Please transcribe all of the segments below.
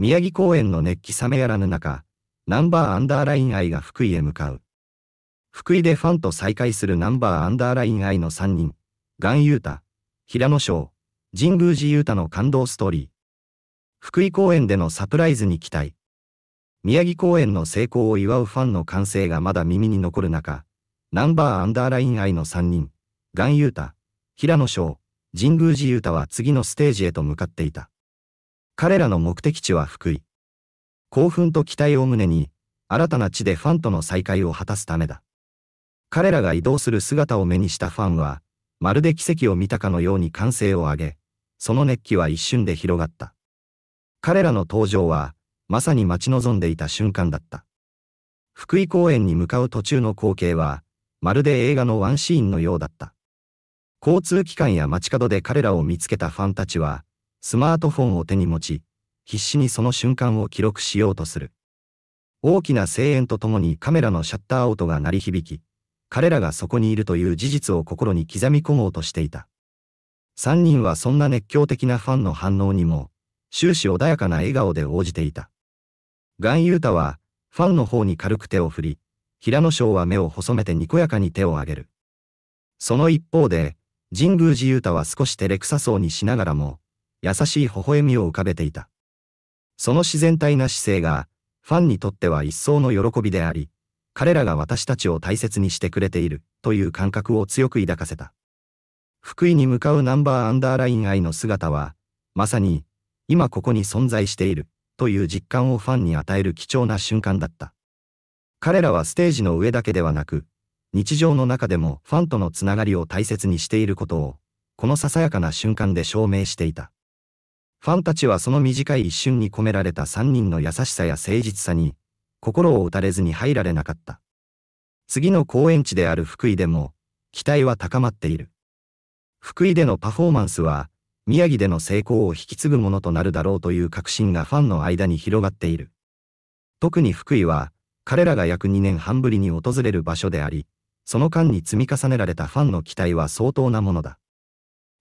宮城公園の熱気冷めやらぬ中、ナンバーアンダーライン愛が福井へ向かう。福井でファンと再会するナンバーアンダーライン愛の3人、ガンユータ、平野翔、神宮寺ユータの感動ストーリー。福井公園でのサプライズに期待。宮城公演の成功を祝うファンの歓声がまだ耳に残る中、ナンバーアンダーライン愛の3人、ガンユータ、平野翔、神宮寺ユータは次のステージへと向かっていた。彼らの目的地は福井。興奮と期待を胸に、新たな地でファンとの再会を果たすためだ。彼らが移動する姿を目にしたファンは、まるで奇跡を見たかのように歓声を上げ、その熱気は一瞬で広がった。彼らの登場は、まさに待ち望んでいた瞬間だった。福井公園に向かう途中の光景は、まるで映画のワンシーンのようだった。交通機関や街角で彼らを見つけたファンたちは、スマートフォンを手に持ち、必死にその瞬間を記録しようとする。大きな声援とともにカメラのシャッター音が鳴り響き、彼らがそこにいるという事実を心に刻み込もうとしていた。三人はそんな熱狂的なファンの反応にも、終始穏やかな笑顔で応じていた。ガン・ユータは、ファンの方に軽く手を振り、平野翔は目を細めてにこやかに手を上げる。その一方で、神宮寺ユータは少し照れくさそうにしながらも、優しい微笑みを浮かべていた。その自然体な姿勢が、ファンにとっては一層の喜びであり、彼らが私たちを大切にしてくれている、という感覚を強く抱かせた。福井に向かうナンバーアンダーライン愛の姿は、まさに、今ここに存在している、という実感をファンに与える貴重な瞬間だった。彼らはステージの上だけではなく、日常の中でもファンとのつながりを大切にしていることを、このささやかな瞬間で証明していた。ファンたちはその短い一瞬に込められた三人の優しさや誠実さに、心を打たれずに入られなかった。次の公演地である福井でも、期待は高まっている。福井でのパフォーマンスは、宮城での成功を引き継ぐものとなるだろうという確信がファンの間に広がっている。特に福井は、彼らが約2年半ぶりに訪れる場所であり、その間に積み重ねられたファンの期待は相当なものだ。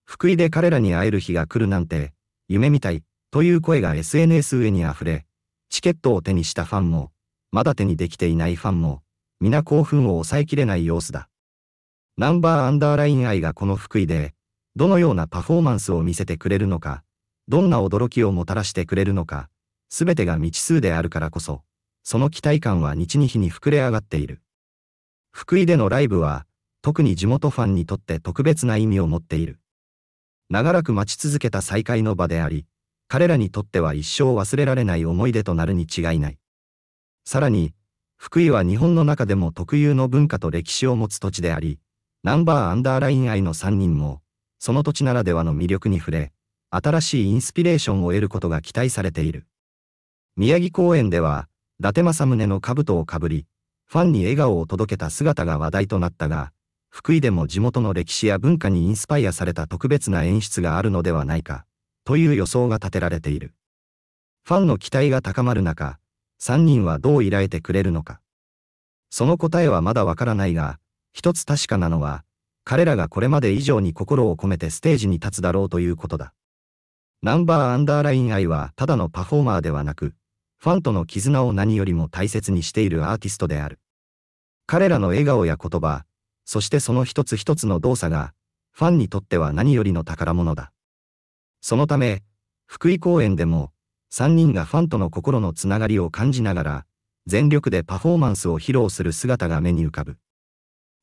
福井で彼らに会える日が来るなんて、夢みたい、という声が SNS 上に溢れ、チケットを手にしたファンも、まだ手にできていないファンも、皆興奮を抑えきれない様子だ。ナンバーアンダーライン愛がこの福井で、どのようなパフォーマンスを見せてくれるのか、どんな驚きをもたらしてくれるのか、すべてが未知数であるからこそ、その期待感は日に日に膨れ上がっている。福井でのライブは、特に地元ファンにとって特別な意味を持っている。長らく待ち続けた再会の場であり、彼らにとっては一生忘れられない思い出となるに違いない。さらに、福井は日本の中でも特有の文化と歴史を持つ土地であり、ナンバーアンダーライン愛の3人も、その土地ならではの魅力に触れ、新しいインスピレーションを得ることが期待されている。宮城公園では、伊達政宗の兜をかぶり、ファンに笑顔を届けた姿が話題となったが、福井でも地元の歴史や文化にインスパイアされた特別な演出があるのではないか、という予想が立てられている。ファンの期待が高まる中、3人はどう依頼てくれるのか。その答えはまだわからないが、一つ確かなのは、彼らがこれまで以上に心を込めてステージに立つだろうということだ。ナンバーアンダーライン愛はただのパフォーマーではなく、ファンとの絆を何よりも大切にしているアーティストである。彼らの笑顔や言葉、そしてその一つ一つの動作が、ファンにとっては何よりの宝物だ。そのため、福井公演でも、3人がファンとの心のつながりを感じながら、全力でパフォーマンスを披露する姿が目に浮かぶ。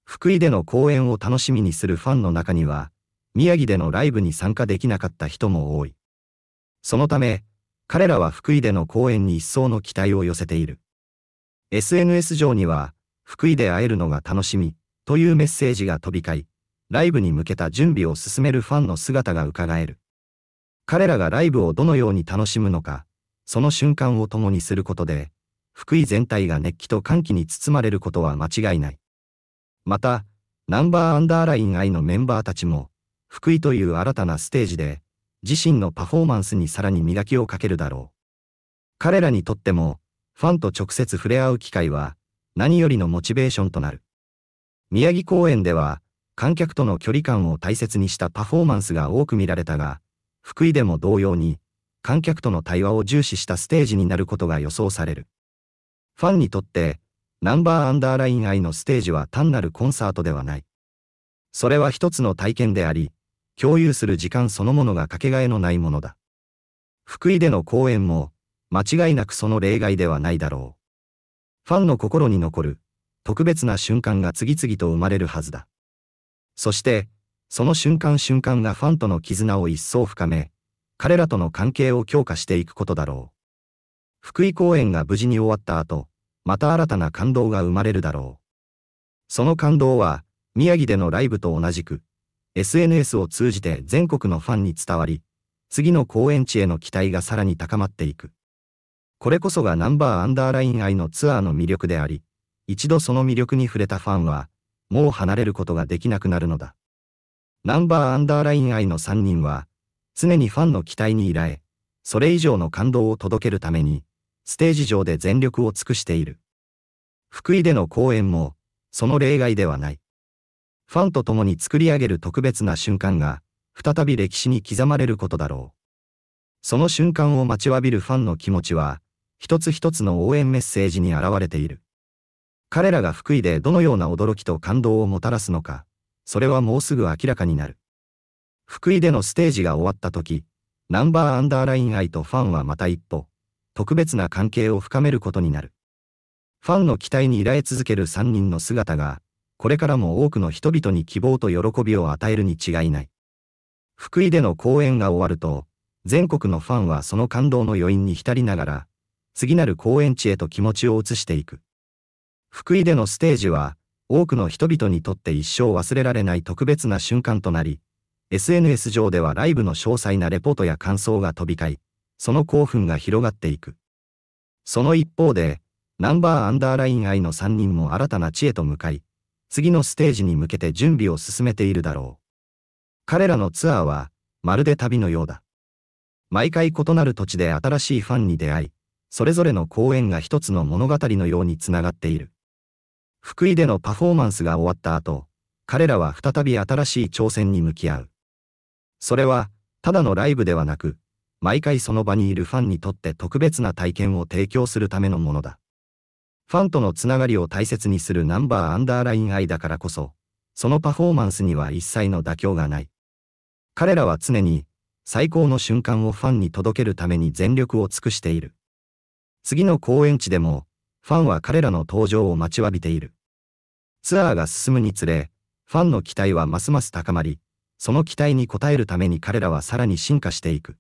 福井での公演を楽しみにするファンの中には、宮城でのライブに参加できなかった人も多い。そのため、彼らは福井での公演に一層の期待を寄せている。SNS 上には、福井で会えるのが楽しみというメッセージが飛び交い、ライブに向けた準備を進めるファンの姿が伺える。彼らがライブをどのように楽しむのか、その瞬間を共にすることで、福井全体が熱気と歓喜に包まれることは間違いない。また、ナンバーアンダーライン愛のメンバーたちも、福井という新たなステージで、自身のパフォーマンスにさらに磨きをかけるだろう。彼らにとっても、ファンと直接触れ合う機会は、何よりのモチベーションとなる。宮城公園では、観客との距離感を大切にしたパフォーマンスが多く見られたが、福井でも同様に、観客との対話を重視したステージになることが予想される。ファンにとって、ナンバーアンダーライン愛のステージは単なるコンサートではない。それは一つの体験であり、共有する時間そのものがかけがえのないものだ。福井での公演も、間違いなくその例外ではないだろう。ファンの心に残る、特別な瞬間が次々と生まれるはずだ。そして、その瞬間瞬間がファンとの絆を一層深め、彼らとの関係を強化していくことだろう。福井公演が無事に終わった後、また新たな感動が生まれるだろう。その感動は、宮城でのライブと同じく、SNS を通じて全国のファンに伝わり、次の公演地への期待がさらに高まっていく。これこそがナンバーアンダーライン愛のツアーの魅力であり、一度その魅力に触れたファンは、もう離れることができなくなるのだ。ナンバーアンダーライン愛の3人は、常にファンの期待に依頼、それ以上の感動を届けるために、ステージ上で全力を尽くしている。福井での公演も、その例外ではない。ファンと共に作り上げる特別な瞬間が、再び歴史に刻まれることだろう。その瞬間を待ちわびるファンの気持ちは、一つ一つの応援メッセージに現れている。彼らが福井でどのような驚きと感動をもたらすのか、それはもうすぐ明らかになる。福井でのステージが終わった時、ナンバーアンダーライン愛とファンはまた一歩、特別な関係を深めることになる。ファンの期待に依頼続ける3人の姿が、これからも多くの人々に希望と喜びを与えるに違いない。福井での公演が終わると、全国のファンはその感動の余韻に浸りながら、次なる公演地へと気持ちを移していく。福井でのステージは、多くの人々にとって一生忘れられない特別な瞬間となり、SNS 上ではライブの詳細なレポートや感想が飛び交い、その興奮が広がっていく。その一方で、ナンバーアンダーライン愛の3人も新たな地へと向かい、次のステージに向けて準備を進めているだろう。彼らのツアーは、まるで旅のようだ。毎回異なる土地で新しいファンに出会い、それぞれの公演が一つの物語のようにつながっている。福井でのパフォーマンスが終わった後、彼らは再び新しい挑戦に向き合う。それは、ただのライブではなく、毎回その場にいるファンにとって特別な体験を提供するためのものだ。ファンとのつながりを大切にするナンバーアンダーライン愛だからこそ、そのパフォーマンスには一切の妥協がない。彼らは常に、最高の瞬間をファンに届けるために全力を尽くしている。次の公演地でも、ファンは彼らの登場を待ちわびている。ツアーが進むにつれ、ファンの期待はますます高まり、その期待に応えるために彼らはさらに進化していく。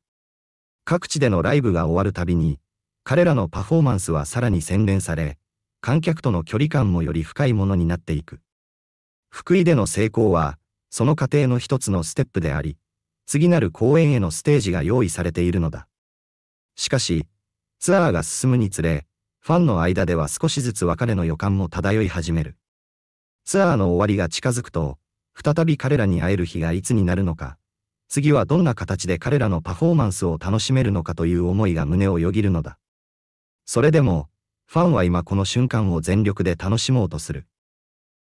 各地でのライブが終わるたびに、彼らのパフォーマンスはさらに洗練され、観客との距離感もより深いものになっていく。福井での成功は、その過程の一つのステップであり、次なる公演へのステージが用意されているのだ。しかし、ツアーが進むにつれ、ファンの間では少しずつ別れの予感も漂い始める。ツアーの終わりが近づくと、再び彼らに会える日がいつになるのか、次はどんな形で彼らのパフォーマンスを楽しめるのかという思いが胸をよぎるのだ。それでも、ファンは今この瞬間を全力で楽しもうとする。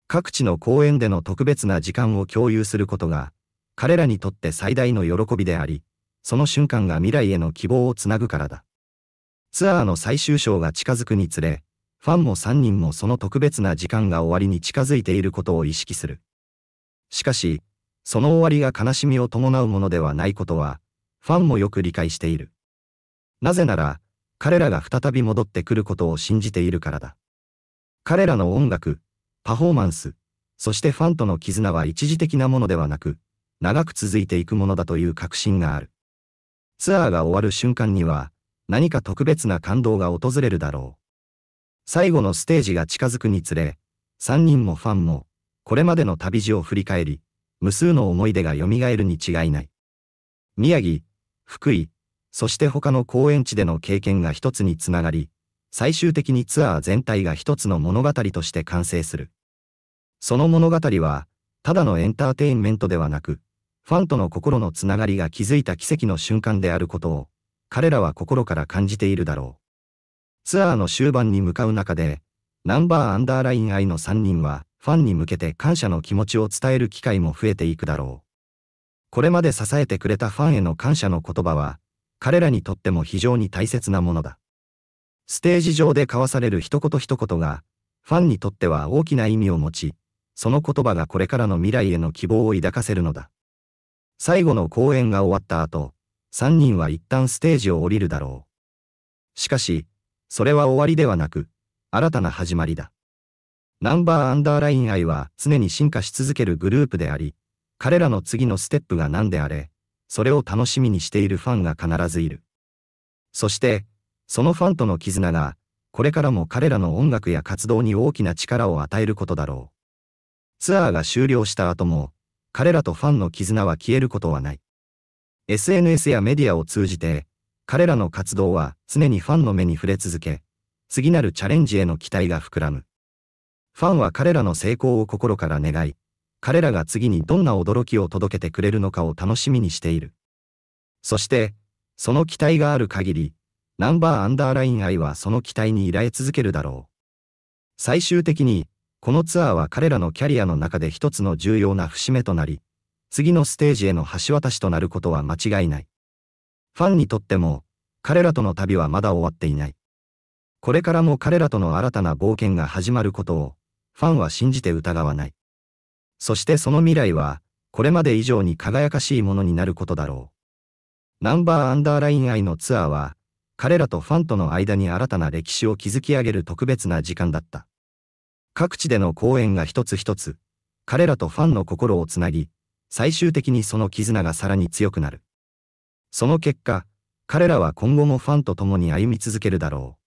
各地の公演での特別な時間を共有することが、彼らにとって最大の喜びであり、その瞬間が未来への希望をつなぐからだ。ツアーの最終章が近づくにつれ、ファンも3人もその特別な時間が終わりに近づいていることを意識する。しかし、その終わりが悲しみを伴うものではないことは、ファンもよく理解している。なぜなら、彼らが再び戻ってくることを信じているからだ。彼らの音楽、パフォーマンス、そしてファンとの絆は一時的なものではなく、長く続いていくものだという確信がある。ツアーが終わる瞬間には、何か特別な感動が訪れるだろう。最後のステージが近づくにつれ、3人もファンも、これまでの旅路を振り返り、無数の思い出が蘇るに違いない。宮城、福井、そして他の公演地での経験が一つにつながり、最終的にツアー全体が一つの物語として完成する。その物語は、ただのエンターテインメントではなく、ファンとの心のつながりが築いた奇跡の瞬間であることを、彼らは心から感じているだろう。ツアーの終盤に向かう中で、ナンバーアンダーライン愛の3人は、ファンに向けて感謝の気持ちを伝える機会も増えていくだろう。これまで支えてくれたファンへの感謝の言葉は、彼らにとっても非常に大切なものだ。ステージ上で交わされる一言一言が、ファンにとっては大きな意味を持ち、その言葉がこれからの未来への希望を抱かせるのだ。最後の公演が終わった後、三人は一旦ステージを降りるだろう。しかし、それは終わりではなく、新たな始まりだ。ナンバーアンダーライン愛は常に進化し続けるグループであり、彼らの次のステップが何であれ、それを楽しみにしているファンが必ずいる。そして、そのファンとの絆が、これからも彼らの音楽や活動に大きな力を与えることだろう。ツアーが終了した後も、彼らとファンの絆は消えることはない。SNS やメディアを通じて、彼らの活動は常にファンの目に触れ続け、次なるチャレンジへの期待が膨らむ。ファンは彼らの成功を心から願い、彼らが次にどんな驚きを届けてくれるのかを楽しみにしている。そして、その期待がある限り、ナンバーアンダーライン愛はその期待に依頼続けるだろう。最終的に、このツアーは彼らのキャリアの中で一つの重要な節目となり、次のステージへの橋渡しとなることは間違いない。ファンにとっても、彼らとの旅はまだ終わっていない。これからも彼らとの新たな冒険が始まることを、ファンは信じて疑わない。そしてその未来は、これまで以上に輝かしいものになることだろう。ナンバーアンダーライン愛のツアーは、彼らとファンとの間に新たな歴史を築き上げる特別な時間だった。各地での公演が一つ一つ、彼らとファンの心をつなぎ、最終的にその絆がさらに強くなる。その結果、彼らは今後もファンと共に歩み続けるだろ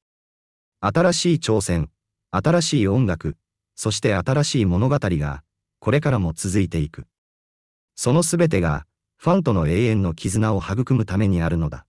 う。新しい挑戦、新しい音楽、そして新しい物語が、これからも続いていく。そのすべてが、ファンとの永遠の絆を育むためにあるのだ。